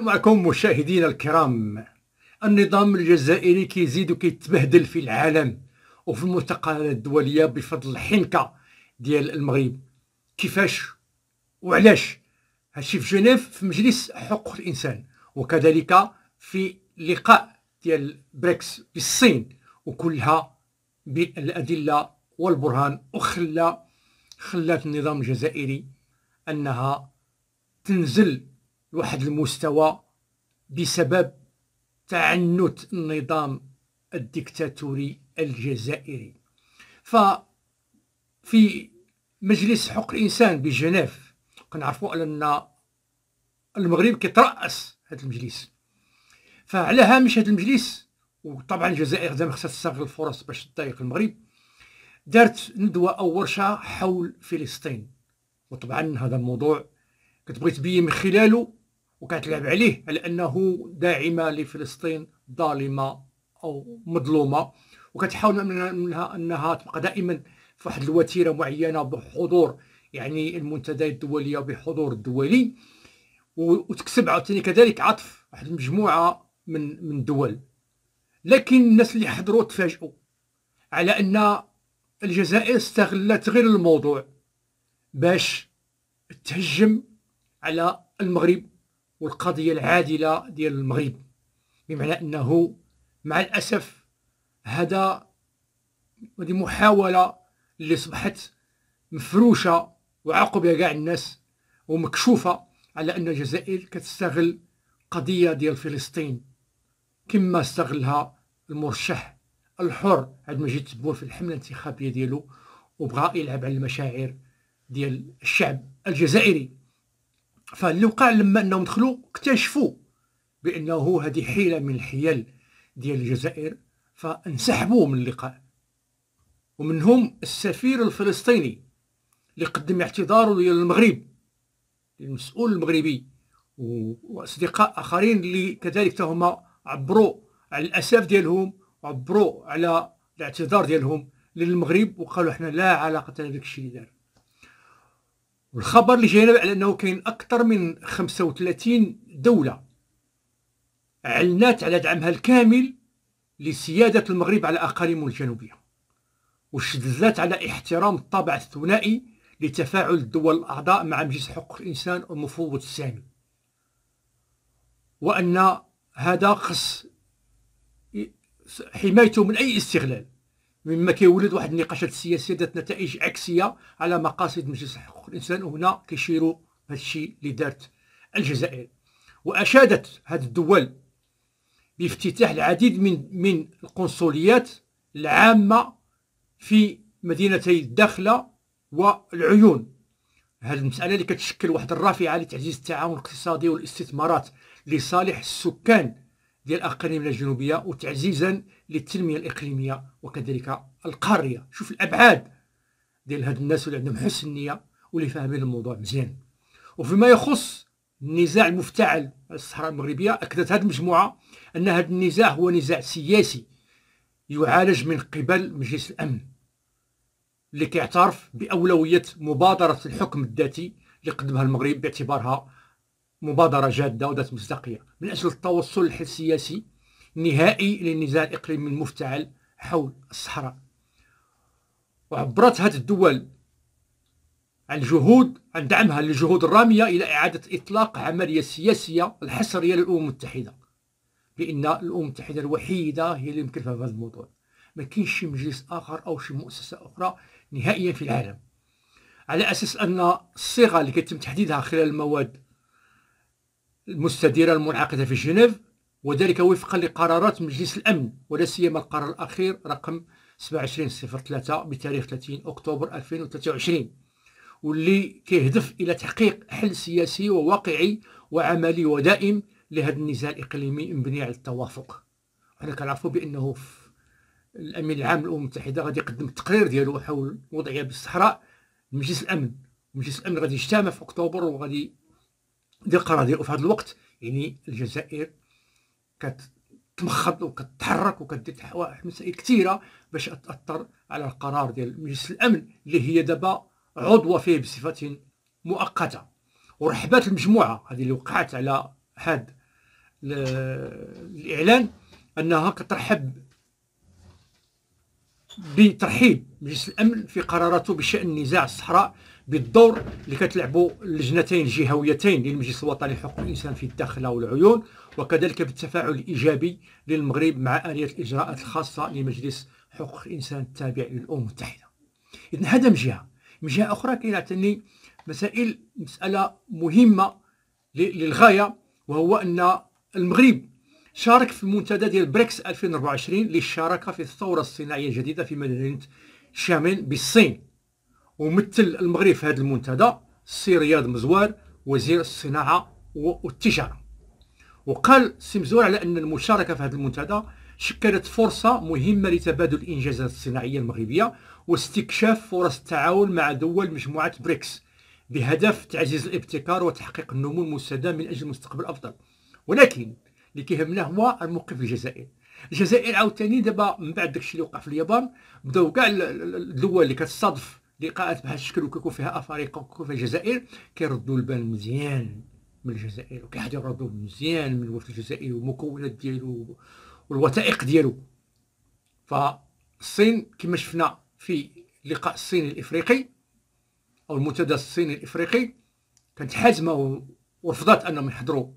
معكم مشاهدينا الكرام النظام الجزائري كيزيد وكيتبهدل في العالم وفي المعتقلات الدولية بفضل الحنكة ديال المغرب كيفاش وعلاش هادشي في جنيف في مجلس حقوق الإنسان وكذلك في لقاء ديال بريكس بالصين وكلها بالأدلة والبرهان وخلى خلات النظام الجزائري أنها تنزل لواحد المستوى بسبب تعنت النظام الدكتاتوري الجزائري ففي مجلس حقوق الانسان بجنيف كنعرفوا ان المغرب كيتراس هذا المجلس فعلى هامش هذا المجلس وطبعا الجزائر زعما خصها تستغل الفرص باش تضايق المغرب دارت ندوه او ورشه حول فلسطين وطبعا هذا الموضوع كتبغي تبين من خلاله وكتلعب عليه على انه داعمه لفلسطين ظالمه او مظلومه وكتحاول منها انها تبقى دائما في واحد الوتيره معينه بحضور يعني المنتديات الدوليه بحضور الدولي وتكسب عاوتاني كذلك عطف واحد المجموعه من من دول لكن الناس اللي حضروا تفاجئوا على ان الجزائر استغلت غير الموضوع باش تهجم على المغرب والقضية العادلة ديال المغرب بمعنى أنه مع الأسف هذا هذه محاولة اللي أصبحت مفروشة وعقب كاع الناس ومكشوفة على أن الجزائر كتستغل قضية ديال فلسطين كما استغلها المرشح الحر عبد المجيد تبون في الحملة الانتخابية ديالو وبغى يلعب على المشاعر ديال الشعب الجزائري فاللي وقع لما انهم دخلوا اكتشفوا بانه هذه حيله من الحيل ديال الجزائر فانسحبوا من اللقاء ومنهم السفير الفلسطيني اللي قدم اعتذاره للمغرب المسؤول المغربي واصدقاء اخرين اللي كذلك هما عبروا على الاسف ديالهم وعبروا على الاعتذار ديالهم للمغرب وقالوا احنا لا علاقه لهذاك الشيء اللي دار والخبر اللي جاينا على انه كاين اكثر من 35 دوله اعلنت على دعمها الكامل لسياده المغرب على اقاليمه الجنوبيه وشدلت على احترام الطابع الثنائي لتفاعل الدول الاعضاء مع مجلس حقوق الانسان والمفوض السامي وان هذا خص حمايته من اي استغلال مما كيولد واحد النقاشات السياسيه ذات نتائج عكسيه على مقاصد مجلس حقوق الانسان وهنا كيشيروا هذا الشيء اللي دارت الجزائر واشادت هذه الدول بافتتاح العديد من من القنصليات العامه في مدينتي الداخله والعيون هذه المساله اللي كتشكل واحد الرافعه لتعزيز التعاون الاقتصادي والاستثمارات لصالح السكان ديال الأقاليم الجنوبية وتعزيزا للتنمية الإقليمية وكذلك القارية شوف الأبعاد ديال هاد الناس اللي عندهم حسن النية واللي فاهمين الموضوع مزيان وفيما يخص النزاع المفتعل على الصحراء المغربية أكدت هذه المجموعة أن هذا النزاع هو نزاع سياسي يعالج من قبل مجلس الأمن اللي كيعترف بأولوية مبادرة الحكم الذاتي اللي قدمها المغرب باعتبارها مبادرة جادة وذات مصداقية من أجل التوصل السياسي نهائي للنزاع الإقليمي المفتعل حول الصحراء وعبرت هذه الدول عن جهود عن دعمها للجهود الرامية إلى إعادة إطلاق عملية سياسية الحصرية للأمم المتحدة لأن الأمم المتحدة الوحيدة هي اللي يمكن في هذا الموضوع ما كاينش شي مجلس آخر أو شي مؤسسة أخرى نهائيا في العالم على أساس أن الصيغة اللي كيتم تحديدها خلال المواد المستديرة المنعقدة في جنيف وذلك وفقا لقرارات مجلس الأمن ولا سيما القرار الأخير رقم 2703 بتاريخ 30 أكتوبر 2023 واللي كيهدف إلى تحقيق حل سياسي وواقعي وعملي ودائم لهذا النزاع الإقليمي مبني على التوافق حنا كنعرفوا بأنه الأمين العام للأمم المتحدة غادي يقدم التقرير ديالو حول الوضعية بالصحراء مجلس الأمن مجلس الأمن غادي يجتمع في أكتوبر وغادي ديال ديالو في هذا الوقت يعني الجزائر كتمخض وكتحرك وكدير مسائل كثيره باش تاثر على القرار ديال مجلس الامن اللي هي دابا عضوه فيه بصفه مؤقته ورحبات المجموعه هذه اللي وقعت على حد الاعلان انها كترحب بترحيب مجلس الامن في قراراته بشان نزاع الصحراء بالدور اللي كتلعبوا اللجنتين الجهويتين للمجلس الوطني لحقوق الانسان في الداخل والعيون وكذلك بالتفاعل الايجابي للمغرب مع اليه الاجراءات الخاصه لمجلس حقوق الانسان التابع للامم المتحده اذا هذا من جهه من جهه اخرى كيعتني مسائل مساله مهمه للغايه وهو ان المغرب شارك في المنتدى ديال بريكس 2024 للشراكه في الثوره الصناعيه الجديده في مدينه شامين بالصين ومثل المغرب في هذا المنتدى السي رياض مزوار وزير الصناعه والتجاره وقال السي مزوار على ان المشاركه في هذا المنتدى شكلت فرصه مهمه لتبادل الانجازات الصناعيه المغربيه واستكشاف فرص التعاون مع دول مجموعه بريكس بهدف تعزيز الابتكار وتحقيق النمو المستدام من اجل مستقبل افضل ولكن اللي كيهمنا هو الموقف الجزائر الجزائر عاوتاني دابا من بعد داكشي اللي وقع في اليابان بداو كاع الدول اللي كتصادف لقاءات بهذا الشكل وكيكون فيها افارقه وكيكون فيها الجزائر كيردوا البال مزيان من الجزائر وكيحضروا مزيان من الوفد الجزائري والمكونات ديالو والوثائق ديالو فالصين كما شفنا في اللقاء الصيني الافريقي او المنتدى الصيني الافريقي كانت حازمه ورفضت انهم يحضروا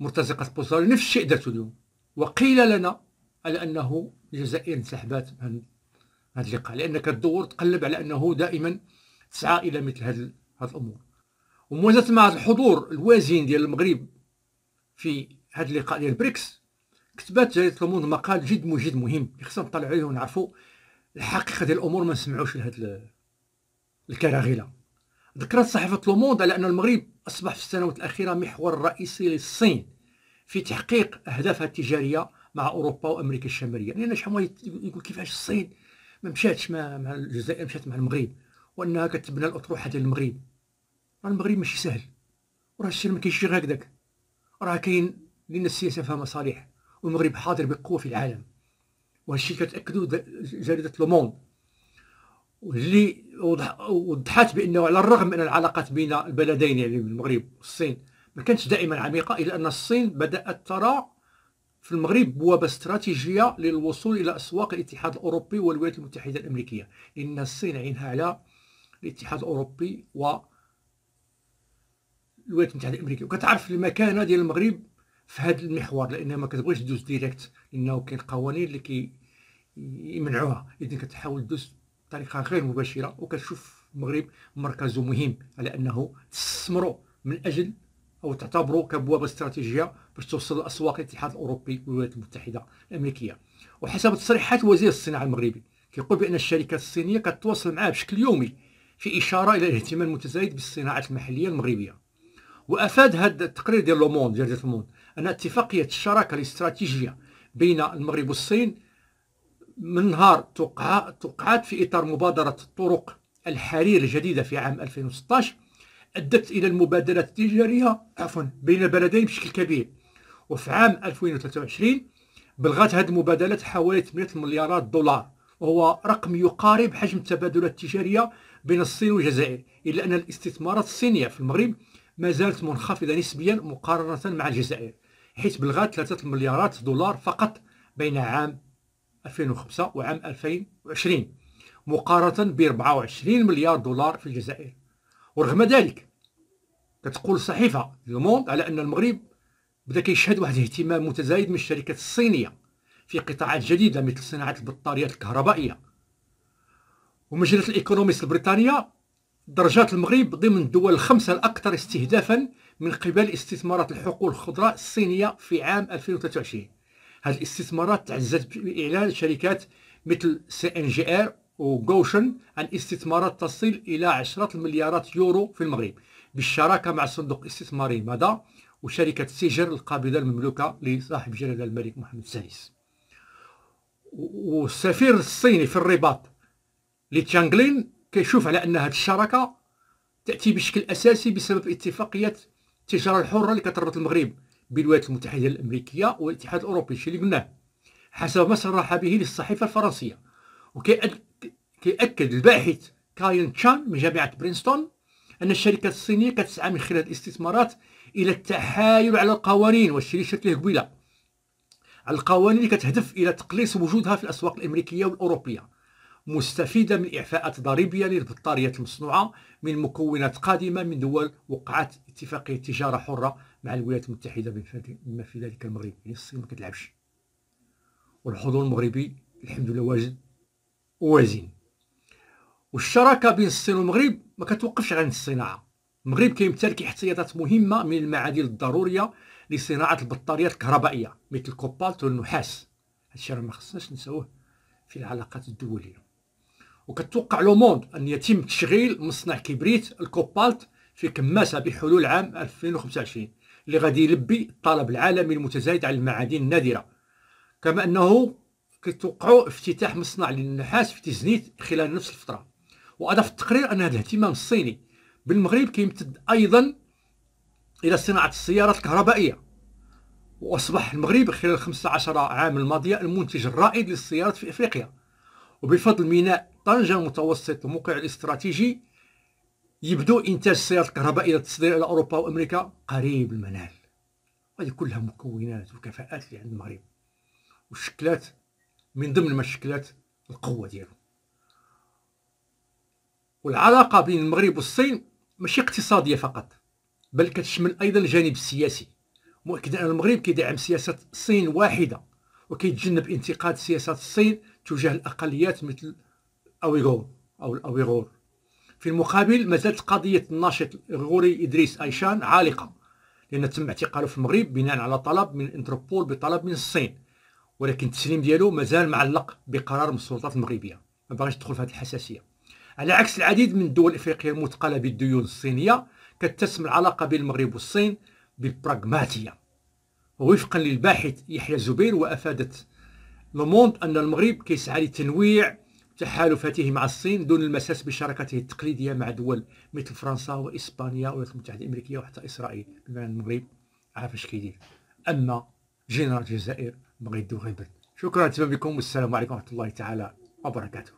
مرتزقه بوزار نفس الشيء درتو اليوم وقيل لنا على انه الجزائر انسحبت من هذا اللقاء لانك تدور تقلب على انه دائما تسعى الى مثل هذه الامور وموازنه مع الحضور الوازن ديال المغرب في هذا اللقاء ديال بريكس كتبات جريده الموند مقال جد مجد مهم خصنا نطلعوا عليه ونعرفوا الحقيقه ديال الامور ما نسمعوش لهاد الكراغيله ذكرت صحيفه لوموند على ان المغرب اصبح في السنوات الاخيره محور رئيسي للصين في تحقيق اهدافها التجاريه مع اوروبا وامريكا الشماليه لان يعني شحال يقول كيفاش الصين ما مشاتش مع الجزائر مشات مع المغرب وانها كتبنى الاطروحه ديال المغرب راه المغرب ماشي سهل وراه الشيء ما كاينش غير هكذاك راه كاين لان السياسه فيها مصالح والمغرب حاضر بقوه في العالم وهادشي كتاكدوا جريده لوموند واللي وضحت بانه على الرغم من العلاقات بين البلدين يعني المغرب والصين ما كانتش دائما عميقه الا ان الصين بدات ترى في المغرب بوابة استراتيجية للوصول إلى أسواق الاتحاد الأوروبي والولايات المتحدة الأمريكية إن الصين عينها على الاتحاد الأوروبي و الولايات المتحدة الأمريكية وكتعرف المكانة ديال المغرب في هذا المحور لأنها ما كتبغيش تدوز ديريكت لأنه كاين قوانين اللي كي يمنعوها إذن كتحاول تدوز بطريقة غير مباشرة وكتشوف المغرب مركز مهم على أنه تستثمروا من أجل او تعتبره كبوابه استراتيجيه باش توصل لاسواق الاتحاد الاوروبي والولايات المتحده الامريكيه وحسب تصريحات وزير الصناعه المغربي كيقول بان الشركات الصينيه كتواصل معاه بشكل يومي في اشاره الى الاهتمام المتزايد بالصناعات المحليه المغربيه وافاد هذا التقرير ديال لوموند جريده الموند ان اتفاقيه الشراكه الاستراتيجيه بين المغرب والصين من نهار توقعات في اطار مبادره الطرق الحرير الجديده في عام 2016 أدت إلى المبادلة التجارية عفوا بين البلدين بشكل كبير وفي عام 2023 بلغت هذه المبادلة حوالي 8 مليارات دولار وهو رقم يقارب حجم التبادلات التجارية بين الصين والجزائر إلا أن الاستثمارات الصينية في المغرب ما زالت منخفضة نسبيا مقارنة مع الجزائر حيث بلغت 3 مليارات دولار فقط بين عام 2005 وعام 2020 مقارنة ب 24 مليار دولار في الجزائر ورغم ذلك كتقول صحيفة لوموند على ان المغرب بدا كيشهد واحد الاهتمام متزايد من الشركات الصينيه في قطاعات جديده مثل صناعه البطاريات الكهربائيه ومجله الايكونوميست البريطانيه درجات المغرب ضمن الدول الخمسه الاكثر استهدافا من قبل استثمارات الحقول الخضراء الصينيه في عام 2023 هذه الاستثمارات تعززت باعلان شركات مثل سي ان جي ار وغوشن عن استثمارات تصل إلى عشرات المليارات يورو في المغرب بالشراكة مع صندوق استثماري مدى وشركة سيجر القابضة المملوكة لصاحب جلالة الملك محمد السادس والسفير الصيني في الرباط لتشانغلين كيشوف على أن هذه الشراكة تأتي بشكل أساسي بسبب اتفاقية التجارة الحرة اللي كتربط المغرب بالولايات المتحدة الأمريكية والاتحاد الأوروبي شي اللي قلناه حسب ما صرح به للصحيفة الفرنسية وكيؤدي كيأكد الباحث كاين تشان من جامعة برينستون أن الشركة الصينية كتسعى من خلال الاستثمارات إلى التحايل على القوانين والشيء اللي قبيله على القوانين اللي كتهدف إلى تقليص وجودها في الأسواق الأمريكية والأوروبية مستفيدة من إعفاءات ضريبية للبطاريات المصنوعة من مكونات قادمة من دول وقعت اتفاقية تجارة حرة مع الولايات المتحدة بما في ذلك المغرب يعني الصين ما كتلعبش والحضور المغربي الحمد لله واجد ووازن والشراكه بين الصين والمغرب ما كتوقفش عند الصناعه المغرب كيمتلك احتياطات مهمه من المعادن الضروريه لصناعه البطاريات الكهربائيه مثل الكوبالت والنحاس هادشي راه ما خصناش نساوه في العلاقات الدوليه وكتوقع لو موند ان يتم تشغيل مصنع كبريت الكوبالت في كماسه بحلول عام 2025 اللي غادي يلبي الطلب العالمي المتزايد على المعادن النادره كما انه كيتوقعوا افتتاح مصنع للنحاس في تزنيت خلال نفس الفتره واضاف التقرير ان هذا الاهتمام الصيني بالمغرب كيمتد ايضا الى صناعه السيارات الكهربائيه واصبح المغرب خلال 15 عام الماضيه المنتج الرائد للسيارات في افريقيا وبفضل ميناء طنجه المتوسط الموقع الاستراتيجي يبدو انتاج السيارات الكهربائيه للتصدير الى اوروبا وامريكا قريب المنال هذه كلها مكونات وكفاءات اللي عند المغرب وشكلات من ضمن ما شكلات القوه ديالو والعلاقه بين المغرب والصين ماشي اقتصاديه فقط بل كتشمل ايضا الجانب السياسي مؤكدا ان المغرب كيدعم سياسه الصين واحده وكيتجنب انتقاد سياسات الصين تجاه الاقليات مثل الاويغور او الاويغور في المقابل ما زالت قضيه الناشط الاويغوري ادريس ايشان عالقه لان تم اعتقاله في المغرب بناء على طلب من انتربول بطلب من الصين ولكن التسليم ديالو مازال معلق بقرار من السلطات المغربيه ما باغيش ندخل في هذه الحساسيه على عكس العديد من الدول الافريقيه المثقله بالديون الصينيه كتسم العلاقه بين المغرب والصين بالبراغماتيه ووفقا للباحث يحيى زبير وافادت لوموند ان المغرب كيسعى لتنويع تحالفاته مع الصين دون المساس بشراكته التقليديه مع دول مثل فرنسا واسبانيا والولايات المتحده الامريكيه وحتى اسرائيل بما ان المغرب عارف اش كيدير اما جنرال الجزائر بغيت دو شكرا تبا بكم والسلام عليكم ورحمه الله تعالى وبركاته